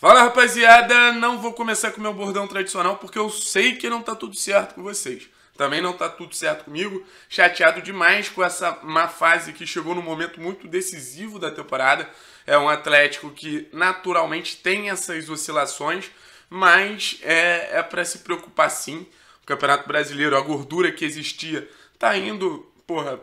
Fala rapaziada, não vou começar com meu bordão tradicional porque eu sei que não tá tudo certo com vocês. Também não tá tudo certo comigo, chateado demais com essa má fase que chegou no momento muito decisivo da temporada. É um Atlético que naturalmente tem essas oscilações, mas é, é para se preocupar sim. O Campeonato Brasileiro, a gordura que existia, tá indo, porra,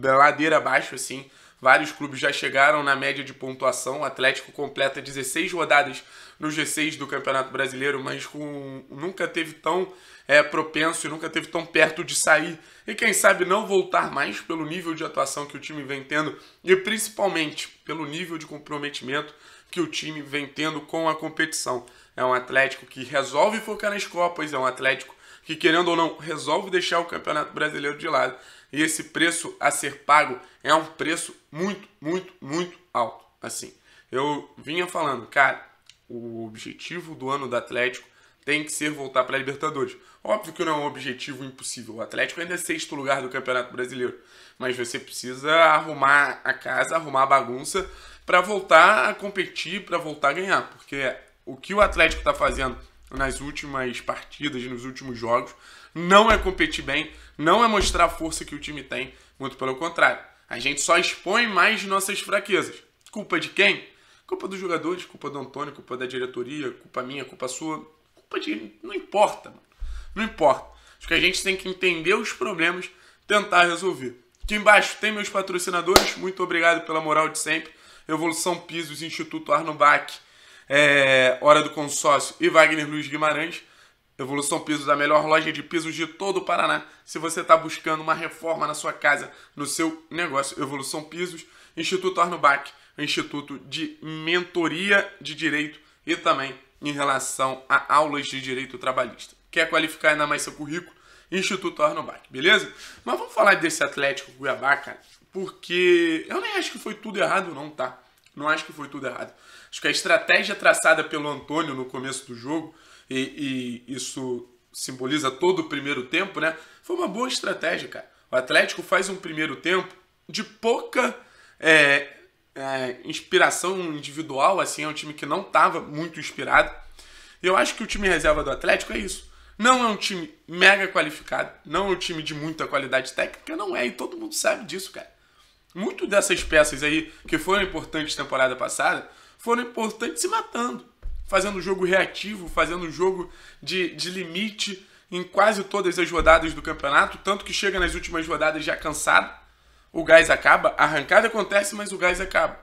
ladeira abaixo assim. Vários clubes já chegaram na média de pontuação. O Atlético completa 16 rodadas no G6 do Campeonato Brasileiro, mas com, nunca teve tão é, propenso e nunca teve tão perto de sair. E quem sabe não voltar mais pelo nível de atuação que o time vem tendo e principalmente pelo nível de comprometimento que o time vem tendo com a competição. É um Atlético que resolve focar nas Copas, é um Atlético que, querendo ou não, resolve deixar o Campeonato Brasileiro de lado e esse preço a ser pago é um preço muito, muito, muito alto. Assim, eu vinha falando, cara, o objetivo do ano do Atlético tem que ser voltar para a Libertadores. Óbvio que não é um objetivo impossível. O Atlético ainda é sexto lugar do Campeonato Brasileiro. Mas você precisa arrumar a casa, arrumar a bagunça para voltar a competir, para voltar a ganhar. Porque o que o Atlético está fazendo nas últimas partidas, nos últimos jogos. Não é competir bem, não é mostrar a força que o time tem, muito pelo contrário. A gente só expõe mais nossas fraquezas. Culpa de quem? Culpa dos jogadores, culpa do Antônio, culpa da diretoria, culpa minha, culpa sua. Culpa de. Não importa, mano. Não importa. Acho que a gente tem que entender os problemas, tentar resolver. Aqui embaixo tem meus patrocinadores. Muito obrigado pela moral de sempre. Evolução Pisos, Instituto Arno é, Hora do Consórcio e Wagner Luiz Guimarães. Evolução Pisos, a melhor loja de pisos de todo o Paraná. Se você está buscando uma reforma na sua casa, no seu negócio, Evolução Pisos, Instituto Arnubac, Instituto de Mentoria de Direito e também em relação a aulas de direito trabalhista. Quer qualificar ainda mais seu currículo? Instituto Arnubac, beleza? Mas vamos falar desse Atlético Cuiabá, cara, porque eu nem acho que foi tudo errado, não, tá? Não acho que foi tudo errado. Acho que a estratégia traçada pelo Antônio no começo do jogo, e, e isso simboliza todo o primeiro tempo, né? Foi uma boa estratégia, cara. O Atlético faz um primeiro tempo de pouca é, é, inspiração individual, assim, é um time que não estava muito inspirado. E Eu acho que o time reserva do Atlético é isso. Não é um time mega qualificado, não é um time de muita qualidade técnica, não é, e todo mundo sabe disso, cara. Muito dessas peças aí que foram importantes temporada passada foram importantes se matando, fazendo jogo reativo, fazendo jogo de, de limite em quase todas as rodadas do campeonato, tanto que chega nas últimas rodadas já cansado, o gás acaba, a arrancada acontece, mas o gás acaba.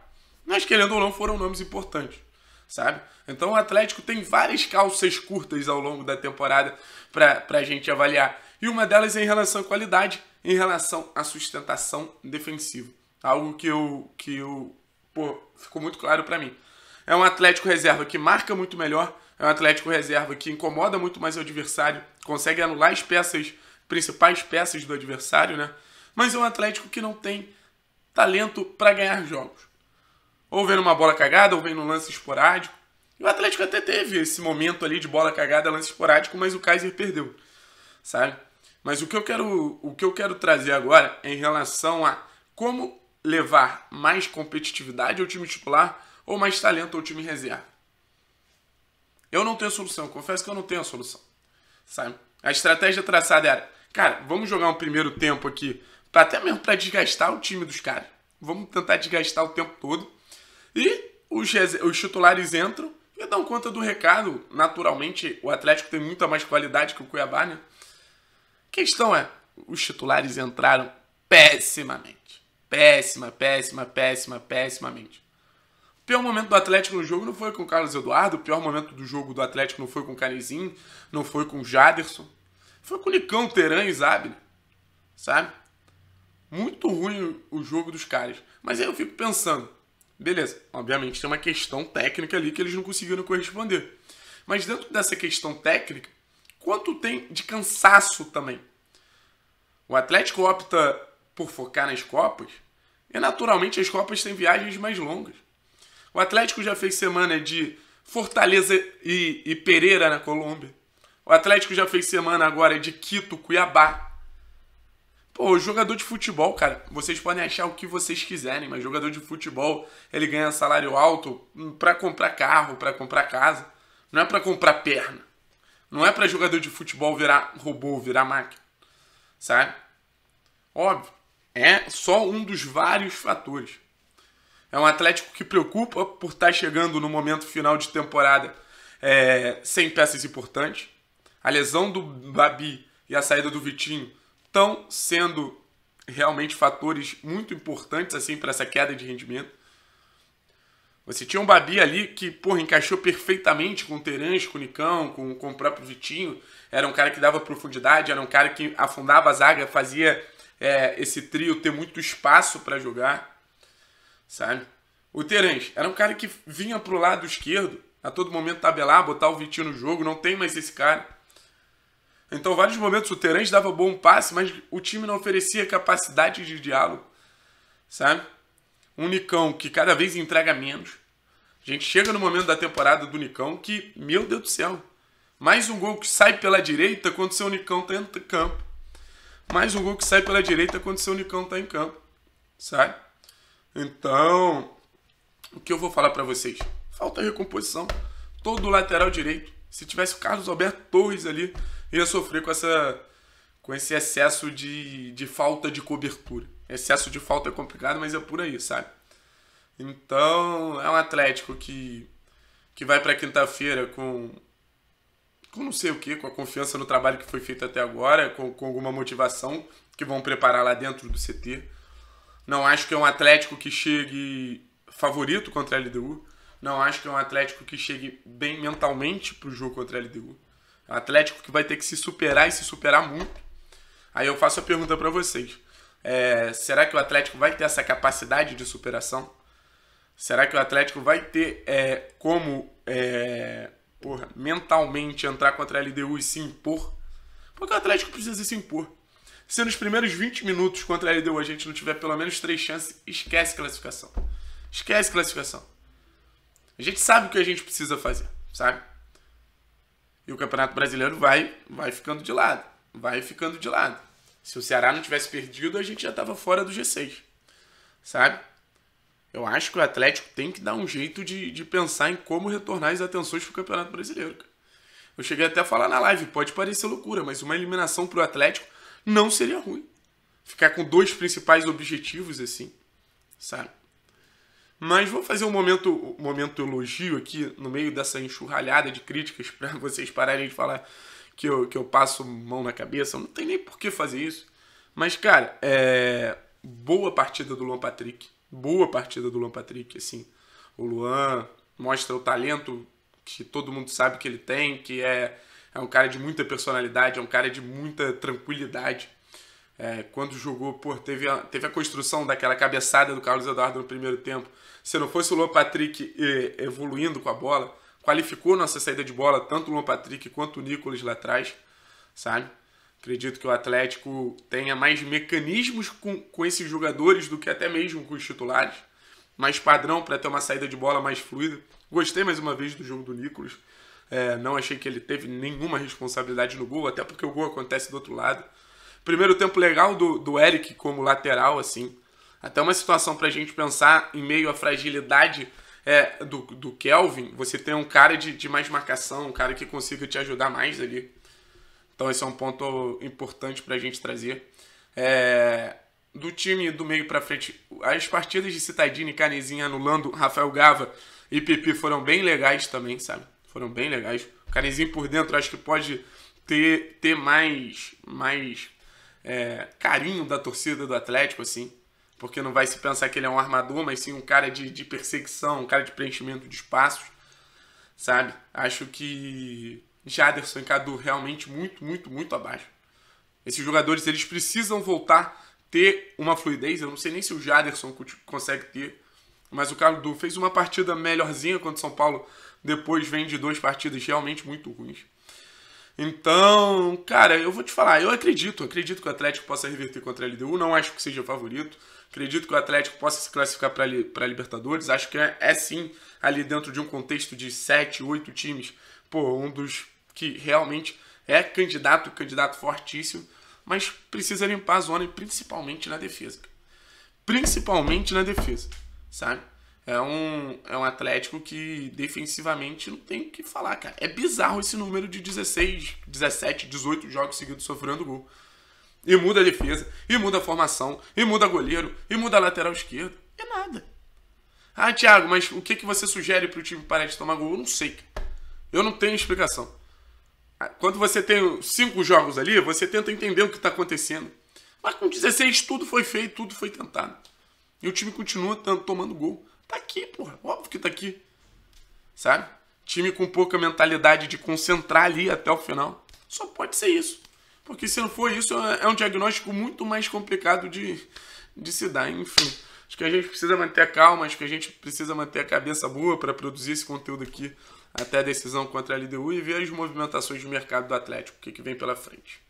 Mas querendo ou não, foram nomes importantes, sabe? Então o Atlético tem várias calças curtas ao longo da temporada para a gente avaliar. E uma delas é em relação à qualidade, em relação à sustentação defensiva. Algo que eu, que eu pô, ficou muito claro para mim. É um Atlético reserva que marca muito melhor, é um Atlético reserva que incomoda muito mais o adversário, consegue anular as peças, principais peças do adversário, né? Mas é um Atlético que não tem talento para ganhar jogos. Ou vem numa bola cagada, ou vem num lance esporádico. E o Atlético até teve esse momento ali de bola cagada, lance esporádico, mas o Kaiser perdeu, sabe? Mas o que eu quero, o que eu quero trazer agora é em relação a como levar mais competitividade ao time titular ou mais talento ou time reserva? Eu não tenho solução, confesso que eu não tenho a solução. Sabe? A estratégia traçada era, cara, vamos jogar um primeiro tempo aqui, pra até mesmo para desgastar o time dos caras. Vamos tentar desgastar o tempo todo. E os, os titulares entram e dão conta do recado. Naturalmente, o Atlético tem muita mais qualidade que o Cuiabá, né? A questão é, os titulares entraram pessimamente. Péssima, péssima, péssima, péssimamente pior momento do Atlético no jogo não foi com o Carlos Eduardo, o pior momento do jogo do Atlético não foi com o Canizin, não foi com o Jaderson, foi com o Nicão, Teran e Zabner, sabe? Muito ruim o jogo dos caras. Mas aí eu fico pensando, beleza, obviamente tem uma questão técnica ali que eles não conseguiram corresponder. Mas dentro dessa questão técnica, quanto tem de cansaço também? O Atlético opta por focar nas Copas, e naturalmente as Copas têm viagens mais longas. O Atlético já fez semana de Fortaleza e, e Pereira na Colômbia. O Atlético já fez semana agora de Quito, Cuiabá. Pô, jogador de futebol, cara, vocês podem achar o que vocês quiserem, mas jogador de futebol, ele ganha salário alto para comprar carro, para comprar casa, não é para comprar perna. Não é para jogador de futebol virar robô, virar máquina. Sabe? Óbvio, é só um dos vários fatores. É um Atlético que preocupa por estar tá chegando no momento final de temporada é, sem peças importantes. A lesão do Babi e a saída do Vitinho estão sendo realmente fatores muito importantes assim para essa queda de rendimento. Você tinha um Babi ali que, porra, encaixou perfeitamente com o Terence, com o Nicão, com, com o próprio Vitinho. Era um cara que dava profundidade, era um cara que afundava a zaga, fazia é, esse trio ter muito espaço para jogar sabe? O Terence era um cara que vinha pro lado esquerdo, a todo momento tabelar, botar o Vitinho no jogo, não tem mais esse cara. Então, vários momentos o Terence dava bom passe, mas o time não oferecia capacidade de diálogo, sabe? Um Nicão que cada vez entrega menos. A gente chega no momento da temporada do Nicão que, meu Deus do céu, mais um gol que sai pela direita quando seu Nicão tá em campo. Mais um gol que sai pela direita quando seu Nicão tá em campo, sabe? Então, o que eu vou falar para vocês? Falta recomposição. Todo o lateral direito, se tivesse o Carlos Alberto Torres ali, ia sofrer com essa com esse excesso de, de falta de cobertura. Excesso de falta é complicado, mas é por aí, sabe? Então, é um Atlético que que vai para quinta-feira com com não sei o que, com a confiança no trabalho que foi feito até agora, com, com alguma motivação que vão preparar lá dentro do CT. Não acho que é um Atlético que chegue favorito contra a LDU. Não acho que é um Atlético que chegue bem mentalmente para o jogo contra a LDU. É um Atlético que vai ter que se superar e se superar muito. Aí eu faço a pergunta para vocês. É, será que o Atlético vai ter essa capacidade de superação? Será que o Atlético vai ter é, como é, porra, mentalmente entrar contra a LDU e se impor? Porque o Atlético precisa se impor. Se nos primeiros 20 minutos contra a LDU a gente não tiver pelo menos três chances, esquece classificação. Esquece classificação. A gente sabe o que a gente precisa fazer, sabe? E o Campeonato Brasileiro vai, vai ficando de lado. Vai ficando de lado. Se o Ceará não tivesse perdido, a gente já estava fora do G6. Sabe? Eu acho que o Atlético tem que dar um jeito de, de pensar em como retornar as atenções para o Campeonato Brasileiro. Eu cheguei até a falar na live, pode parecer loucura, mas uma eliminação para o Atlético não seria ruim. Ficar com dois principais objetivos assim, sabe? Mas vou fazer um momento, um momento elogio aqui no meio dessa enxurralhada de críticas para vocês pararem de falar que eu, que eu passo mão na cabeça. Não tem nem por que fazer isso. Mas, cara, é... boa partida do Luan Patrick. Boa partida do Luan Patrick, assim. O Luan mostra o talento que todo mundo sabe que ele tem, que é é um cara de muita personalidade, é um cara de muita tranquilidade. É, quando jogou, pô, teve a, teve a construção daquela cabeçada do Carlos Eduardo no primeiro tempo. Se não fosse o Luan Patrick eh, evoluindo com a bola, qualificou nossa saída de bola, tanto o Luan Patrick quanto o Nicolas lá atrás, sabe? Acredito que o Atlético tenha mais mecanismos com, com esses jogadores do que até mesmo com os titulares. Mais padrão para ter uma saída de bola mais fluida. Gostei mais uma vez do jogo do Nicolas. É, não achei que ele teve nenhuma responsabilidade no gol, até porque o gol acontece do outro lado. Primeiro tempo legal do, do Eric como lateral, assim. Até uma situação para a gente pensar em meio à fragilidade é, do, do Kelvin, você tem um cara de, de mais marcação, um cara que consiga te ajudar mais ali. Então esse é um ponto importante para a gente trazer. É, do time do meio para frente, as partidas de Citadini, Canezinha anulando, Rafael Gava e Pipi foram bem legais também, sabe? foram bem legais. O carizinho por dentro acho que pode ter, ter mais, mais é, carinho da torcida do Atlético, assim. Porque não vai se pensar que ele é um armador, mas sim um cara de, de perseguição, um cara de preenchimento de espaços, sabe? Acho que Jaderson e Cadu realmente muito, muito, muito abaixo. Esses jogadores, eles precisam voltar ter uma fluidez. Eu não sei nem se o Jaderson consegue ter mas o Carlos Du fez uma partida melhorzinha contra o São Paulo, depois vem de duas partidas realmente muito ruins. Então, cara, eu vou te falar, eu acredito, acredito que o Atlético possa reverter contra a LDU, não acho que seja favorito. Acredito que o Atlético possa se classificar para a Libertadores, acho que é, é sim, ali dentro de um contexto de 7, 8 times, pô, um dos que realmente é candidato, candidato fortíssimo, mas precisa limpar a zona e principalmente na defesa. Principalmente na defesa sabe? É um, é um Atlético que defensivamente não tem o que falar, cara. É bizarro esse número de 16, 17, 18 jogos seguidos sofrendo gol. E muda a defesa, e muda a formação, e muda goleiro, e muda a lateral esquerda. É nada. Ah, Thiago, mas o que, que você sugere para o time parar de tomar gol? Eu não sei. Eu não tenho explicação. Ah, quando você tem cinco jogos ali, você tenta entender o que está acontecendo. Mas com 16 tudo foi feito, tudo foi tentado. E o time continua tomando gol. Tá aqui, porra. Óbvio que tá aqui. Sabe? Time com pouca mentalidade de concentrar ali até o final. Só pode ser isso. Porque se não for isso, é, é um diagnóstico muito mais complicado de, de se dar. Enfim, acho que a gente precisa manter a calma, acho que a gente precisa manter a cabeça boa para produzir esse conteúdo aqui até a decisão contra a LDU e ver as movimentações de mercado do Atlético, o que, que vem pela frente.